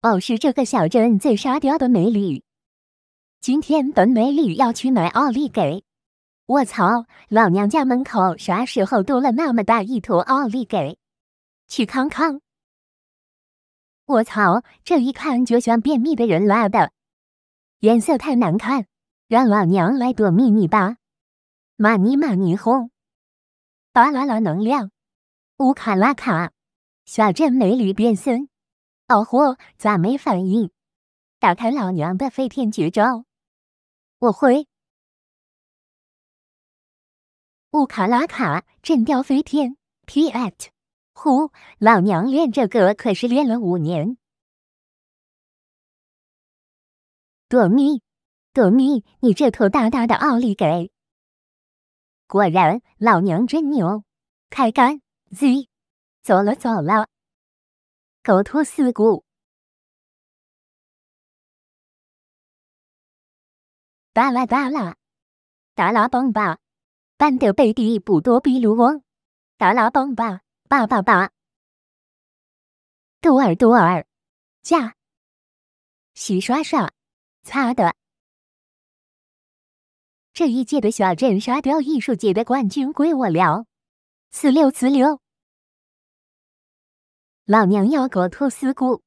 哦，是这个小镇最沙雕的美女。今天本美女要去买奥利给。卧槽，老娘家门口啥时候多了那么大一坨奥利给？去看看。卧槽，这一看就像便秘的人拉的，颜色太难看，让老娘来躲秘密吧。玛尼玛尼哄，巴啦啦能量，乌卡拉卡，小镇美女变身。哦豁，咋没反应？打开老娘的飞天绝招！我会乌卡拉卡震吊飞天 P.F. 呼，老娘练这个可是练了五年。哆咪哆咪，你这头大大的奥利给！果然老娘真牛，开干！Z 走了走了。狗托四顾，巴拉巴拉，达拉蹦吧，搬的贝迪不多，比录翁，达拉蹦吧，爸爸叭，堵尔堵尔，驾！洗刷刷，擦的！这一届的小镇沙雕艺术节的冠军归我了！呲溜呲溜。老娘要个兔思菇，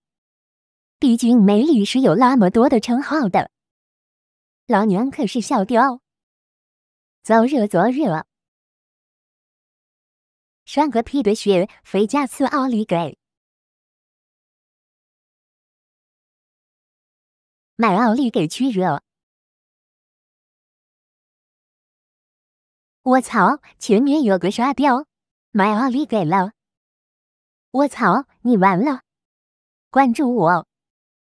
毕竟美女是有那么多的称号的。老娘可是小雕，走热走热，上个屁的学，回家吃奥利给，买奥利给去热。我操，前面有个傻雕，买奥利给了。卧槽！你完了！关注我，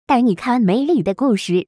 带你看美里的故事。